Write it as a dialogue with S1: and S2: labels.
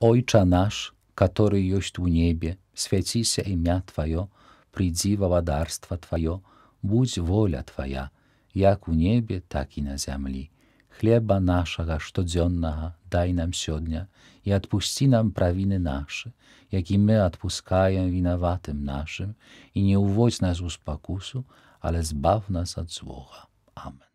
S1: Ojcze nasz, który już tu niebie, święci się imię Twoje, przyjdziwa władarstwa Twoje, bądź wola Twoja, jak u niebie, tak i na ziemi. Chleba naszego codziennego daj nam siodnia i odpuści nam prawiny nasze, jak i my odpuszczamy winowatym naszym, i nie uwodź nas w spokusu, ale zbaw nas od złoga. Amen.